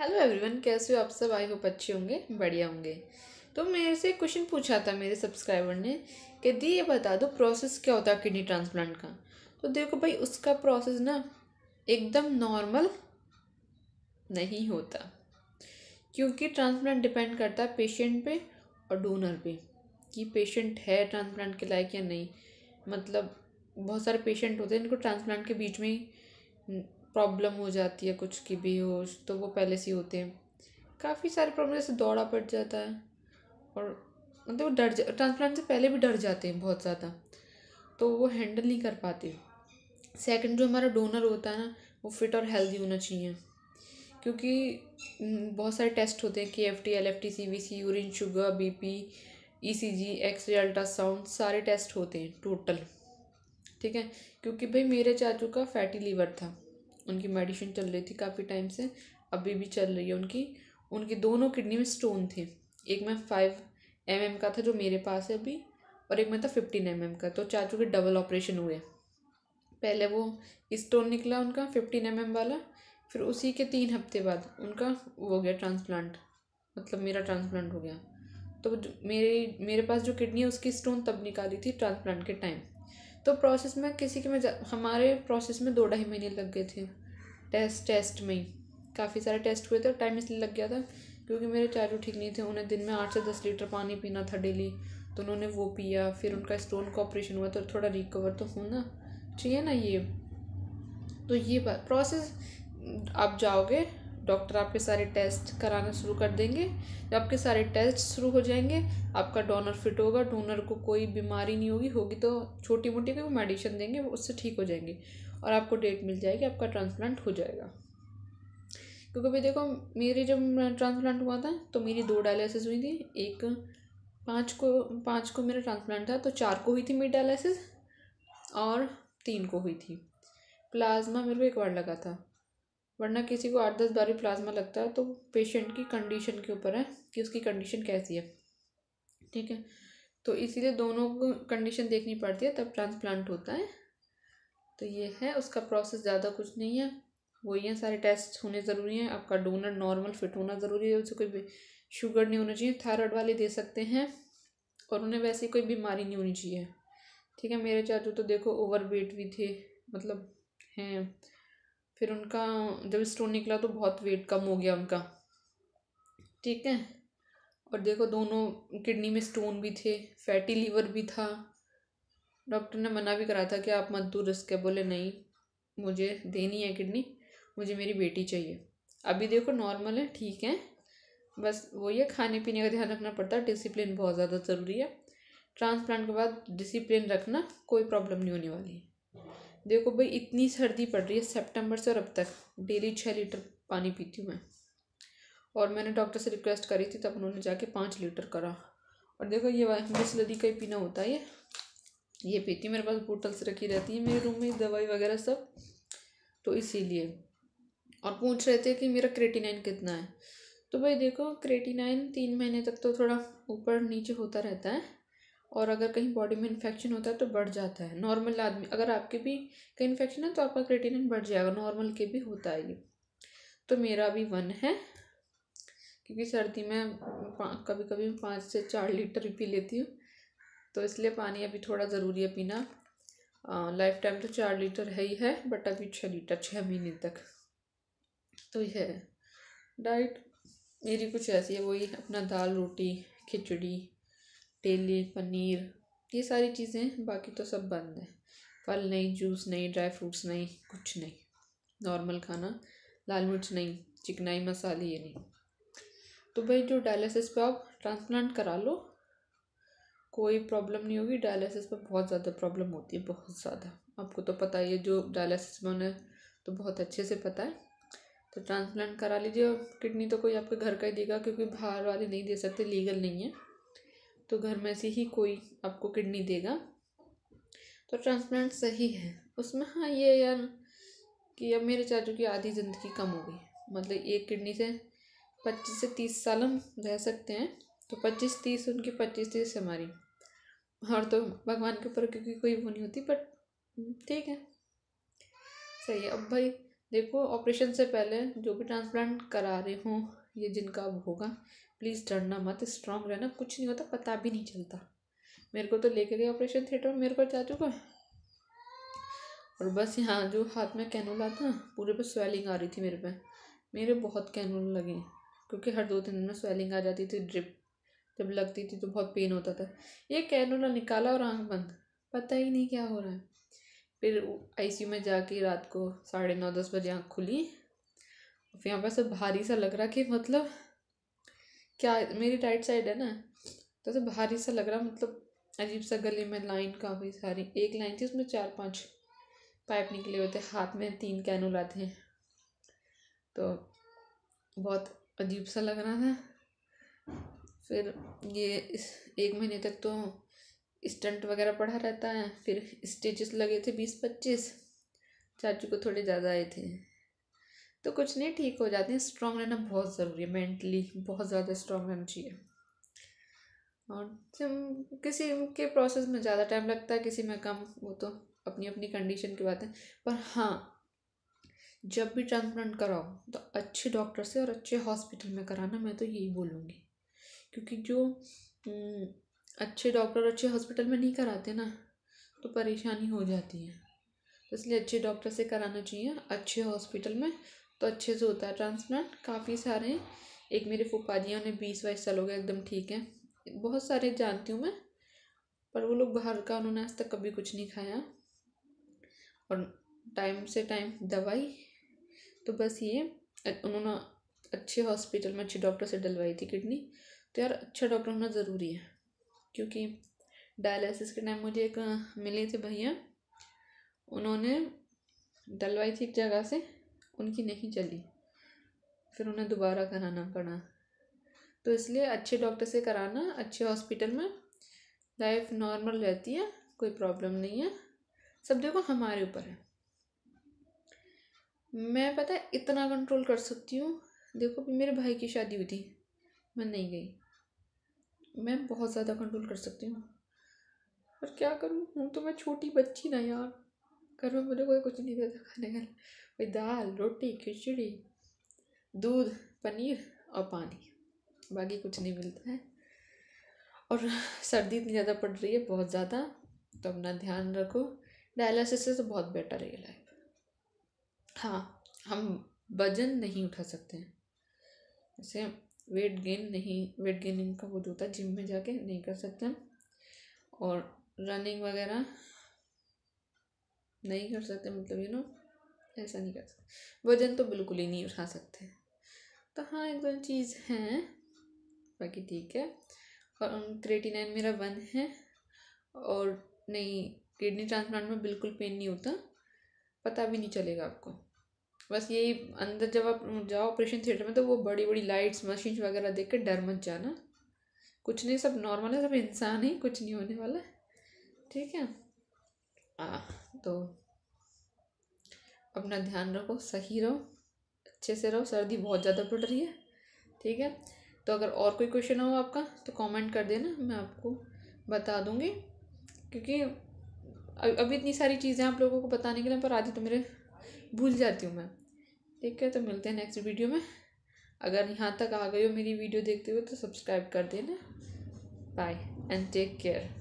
hello everyone कैसे हो आप सब आई होप अच्छे होंगे बढ़िया होंगे तो मेरे से क्वेश्चन पूछा था मेरे सब्सक्राइबर ने कि दी ये बता दो प्रोसेस क्या होता है किडनी ट्रांसप्लांट का तो देखो भाई उसका प्रोसेस ना एकदम नॉर्मल नहीं होता क्योंकि ट्रांसप्लांट डिपेंड करता है पेशेंट पे और डोनर पे कि पेशेंट है ट्रांसप्लांट के लायक या नहीं मतलब बहुत सारे पेशेंट होते हैं इनको ट्रांसप्लांट के बीच में प्रॉब्लम हो जाती है कुछ की भी हो तो वो पहले से होते हैं काफ़ी सारे प्रॉब्लम जैसे दौड़ा पड़ जाता है और मतलब वो डर जा ट्रांसप्लांट से पहले भी डर जाते हैं बहुत ज़्यादा तो वो हैंडल नहीं कर पाते सेकंड जो हमारा डोनर होता है ना वो फिट और हेल्दी होना चाहिए क्योंकि बहुत सारे टेस्ट होते हैं K F T L F T C V C urine sugar B P E C G x-ray ultrasound सारे टेस्ट होते हैं टोटल ठीक है क्योंकि भाई मेरे चाचू का फैटी लीवर था उनकी मेडिसिन चल रही थी काफ़ी टाइम से अभी भी चल रही है उनकी उनकी दोनों किडनी में स्टोन थे एक में फाइव एम एम का था जो मेरे पास है अभी और एक में था फिफ्टीन एम एम का तो चाचू के डबल ऑपरेशन हुए पहले वो स्टोन निकला उनका फिफ्टीन एम एम वाला फिर उसी के तीन हफ्ते बाद उनका वो हो गया ट्रांसप्लांट मतलब मेरा ट्रांसप्लांट हो गया तो मेरे मेरे पास जो किडनी है उसकी स्टोन तब निकाली थी ट्रांसप्लांट के टाइम तो प्रोसेस में किसी के में हमारे प्रोसेस में दो ढाई महीने लग गए थे टेस्ट टेस्ट में ही काफ़ी सारे टेस्ट हुए थे और टाइम इसलिए लग गया था क्योंकि मेरे चाचू ठीक नहीं थे उन्हें दिन में आठ से दस लीटर पानी पीना था डेली तो उन्होंने वो पिया फिर उनका स्टोन का ऑपरेशन हुआ तो थोड़ा रिकवर तो होना चाहिए ना ये तो ये बात प्रोसेस आप जाओगे डॉक्टर आपके सारे टेस्ट कराना शुरू कर देंगे जब आपके सारे टेस्ट शुरू हो जाएंगे आपका डोनर फिट होगा डोनर को कोई बीमारी नहीं होगी होगी तो छोटी मोटी कोई मेडिसिन देंगे उससे ठीक हो जाएंगे और आपको डेट मिल जाएगी आपका ट्रांसप्लांट हो जाएगा क्योंकि भाई देखो मेरे जब ट्रांसप्लांट हुआ था तो मेरी दो डायलिसिस हुई थी एक पाँच को पाँच को मेरा ट्रांसप्लांट था तो चार को हुई थी मेरी डायलिसिस और तीन को हुई थी प्लाज्मा मेरे को एक बार लगा था वरना किसी को आठ दस बार भी प्लाज्मा लगता है तो पेशेंट की कंडीशन के ऊपर है कि उसकी कंडीशन कैसी है ठीक है तो इसीलिए दोनों को कंडीशन देखनी पड़ती है तब ट्रांसप्लांट होता है तो ये है उसका प्रोसेस ज़्यादा कुछ नहीं है वही है सारे टेस्ट होने ज़रूरी हैं आपका डोनर नॉर्मल फिट होना ज़रूरी है उसे कोई शुगर नहीं होना चाहिए थायराइड वाले दे सकते हैं और उन्हें वैसे कोई बीमारी नहीं होनी चाहिए ठीक है मेरे चाचू तो देखो ओवर वेट भी थे मतलब हैं फिर उनका जब स्टोन निकला तो बहुत वेट कम हो गया उनका ठीक है और देखो दोनों किडनी में स्टोन भी थे फैटी लीवर भी था डॉक्टर ने मना भी करा था कि आप मत दूर रिस्क है बोले नहीं मुझे देनी है किडनी मुझे मेरी बेटी चाहिए अभी देखो नॉर्मल है ठीक है बस वही है खाने पीने का ध्यान रखना पड़ता है डिसिप्लिन बहुत ज़्यादा ज़रूरी है ट्रांसप्लांट के बाद डिसिप्लिन रखना कोई प्रॉब्लम नहीं होने वाली है देखो भाई इतनी सर्दी पड़ रही है सेप्टेम्बर से और अब तक डेली छः लीटर पानी पीती हूँ मैं और मैंने डॉक्टर से रिक्वेस्ट करी थी तब उन्होंने जाके पाँच लीटर करा और देखो ये बिस्लरी का ही पीना होता है ये ये पीती हूँ मेरे पास बोटल्स रखी रहती है मेरे रूम में दवाई वगैरह सब तो इसीलिए और पूछ रहे थे कि मेरा क्रेटीनाइन कितना है तो भाई देखो क्रेटीनाइन तीन महीने तक तो थोड़ा ऊपर नीचे होता रहता है और अगर कहीं बॉडी में इन्फेक्शन होता है तो बढ़ जाता है नॉर्मल आदमी अगर आपके भी कहीं इन्फेक्शन है तो आपका क्रेटिनिन बढ़ जाएगा नॉर्मल के भी होता है ये तो मेरा भी वन है क्योंकि सर्दी में कभी कभी मैं पाँच से चार लीटर भी पी लेती हूँ तो इसलिए पानी अभी थोड़ा ज़रूरी है पीना लाइफ टाइम तो चार लीटर है ही है बट अभी छः लीटर छः महीने तक तो यह है डाइट मेरी कुछ ऐसी है वही अपना दाल रोटी खिचड़ी तेली पनीर ये सारी चीज़ें बाकी तो सब बंद है फल नहीं जूस नहीं ड्राई फ्रूट्स नहीं कुछ नहीं नॉर्मल खाना लाल मिर्च नहीं चिकनाई मसाले ये नहीं तो भाई जो डायलिसिस पे आप ट्रांसप्लांट करा लो कोई प्रॉब्लम नहीं होगी डायलिसिस पे बहुत ज़्यादा प्रॉब्लम होती है बहुत ज़्यादा आपको तो पता ही है जो डायलिसिस में उन्हें तो बहुत अच्छे से पता है तो ट्रांसप्लांट करा लीजिए किडनी तो कोई आपके घर का ही देगा क्योंकि बाहर वाले नहीं दे सकते लीगल नहीं है तो घर में से ही कोई आपको किडनी देगा तो ट्रांसप्लांट सही है उसमें हाँ ये यार कि अब मेरे चाचू की आधी ज़िंदगी कम हो गई मतलब एक किडनी से पच्चीस से तीस साल हम रह सकते हैं तो पच्चीस तीस उनकी पच्चीस तीस हमारी और तो भगवान के ऊपर क्योंकि कोई वो नहीं होती बट ठीक है सही है अब भाई देखो ऑपरेशन से पहले जो भी ट्रांसप्लांट करा रहे हों ये जिनका अब होगा प्लीज़ डरना मत स्ट्रांग रहना कुछ नहीं होता पता भी नहीं चलता मेरे को तो लेके गए ऑपरेशन थिएटर मेरे को चाचू को और बस यहाँ जो हाथ में कैनूला था पूरे पे स्वेलिंग आ रही थी मेरे पे मेरे बहुत कैनूल लगे क्योंकि हर दो तीन दिन में स्वेलिंग आ जाती थी ड्रिप जब लगती थी तो बहुत पेन होता था ये कैनूला निकाला और आँख बंद पता ही नहीं क्या हो रहा है फिर आईसीयू में जाके रात को साढ़े नौ दस बजे आँख खुली फिर यहाँ पर सब भारी सा लग रहा कि मतलब क्या मेरी राइट साइड है ना तो सब भारी सा लग रहा मतलब अजीब सा गले में लाइन काफ़ी सारी एक लाइन थी उसमें चार पांच पाइप निकले होते हाथ में तीन कैनुला थे तो बहुत अजीब सा लग रहा था फिर ये इस एक महीने तक तो स्टंट वगैरह पढ़ा रहता है फिर स्टेजेस लगे थे बीस पच्चीस चाचू को थोड़े ज़्यादा आए थे तो कुछ नहीं ठीक हो जाते हैं स्ट्रांग रहना बहुत ज़रूरी है मेंटली बहुत ज़्यादा स्ट्रांग रहना चाहिए और किसी के प्रोसेस में ज़्यादा टाइम लगता है किसी में कम वो तो अपनी अपनी कंडीशन की बात है पर हाँ जब भी ट्रांसप्लांट कराओ तो अच्छे डॉक्टर से और अच्छे हॉस्पिटल में कराना मैं तो यही बोलूँगी क्योंकि जो हम्म, अच्छे डॉक्टर अच्छे हॉस्पिटल में नहीं कराते ना तो परेशानी हो जाती है तो इसलिए अच्छे डॉक्टर से कराना चाहिए अच्छे हॉस्पिटल में तो अच्छे से होता है ट्रांसप्लांट काफ़ी सारे हैं एक मेरे फूफा जी हैं उन्हें बीस बाईस साल हो गए एकदम ठीक है बहुत सारे जानती हूँ मैं पर वो लोग बाहर का उन्होंने आज तक कभी कुछ नहीं खाया और टाइम से टाइम दवाई तो बस ये उन्होंने अच्छे हॉस्पिटल में अच्छे डॉक्टर से डलवाई थी किडनी तो यार अच्छा डॉक्टर होना ज़रूरी है क्योंकि डायलिसिस के टाइम मुझे एक मिले थे भैया उन्होंने डलवाई थी एक जगह से उनकी नहीं चली फिर उन्हें दोबारा कराना पड़ा तो इसलिए अच्छे डॉक्टर से कराना अच्छे हॉस्पिटल में लाइफ नॉर्मल रहती है कोई प्रॉब्लम नहीं है सब देखो हमारे ऊपर है मैं पता है इतना कंट्रोल कर सकती हूँ देखो मेरे भाई की शादी हुई थी मैं नहीं गई मैं बहुत ज़्यादा कंट्रोल कर सकती हूँ पर क्या करूँ हूँ तो मैं छोटी बच्ची ना यार घर में मुझे कोई कुछ नहीं देता खाने का भाई दाल रोटी खिचड़ी दूध पनीर और पानी बाकी कुछ नहीं मिलता है और सर्दी इतनी ज़्यादा पड़ रही है बहुत ज़्यादा तो अपना ध्यान रखो डायलिसिस से तो बहुत बेटर है लाइफ हाँ हम वजन नहीं उठा सकते हैं जैसे वेट गेन नहीं वेट गेनिंग का वो तो होता है जिम में जाके नहीं कर सकते हम और रनिंग वगैरह नहीं कर सकते मतलब यू नो ऐसा नहीं कर सकते वजन तो बिल्कुल ही नहीं उठा सकते तो हाँ एक दो चीज़ हैं बाकी ठीक है और क्रेटी नाइन मेरा वन है और नहीं किडनी ट्रांसप्लांट में बिल्कुल पेन नहीं होता पता भी नहीं चलेगा आपको बस यही अंदर जब आप जाओ ऑपरेशन थिएटर में तो वो बड़ी बड़ी लाइट्स मशीन वगैरह देख के डर मत जाना कुछ नहीं सब नॉर्मल है सब इंसान ही कुछ नहीं होने वाला ठीक है आ हाँ, तो अपना ध्यान रखो सही रहो अच्छे से रहो सर्दी बहुत ज़्यादा पड़ रही है ठीक है तो अगर और कोई क्वेश्चन हो आपका तो कमेंट कर देना मैं आपको बता दूँगी क्योंकि अभी इतनी सारी चीज़ें आप लोगों को बताने के लिए पर आधी तो मेरे भूल जाती हूँ मैं ठीक है तो मिलते हैं नेक्स्ट वीडियो में अगर यहाँ तक आ गई हो मेरी वीडियो देखते हुए तो सब्सक्राइब कर देना बाय एंड टेक केयर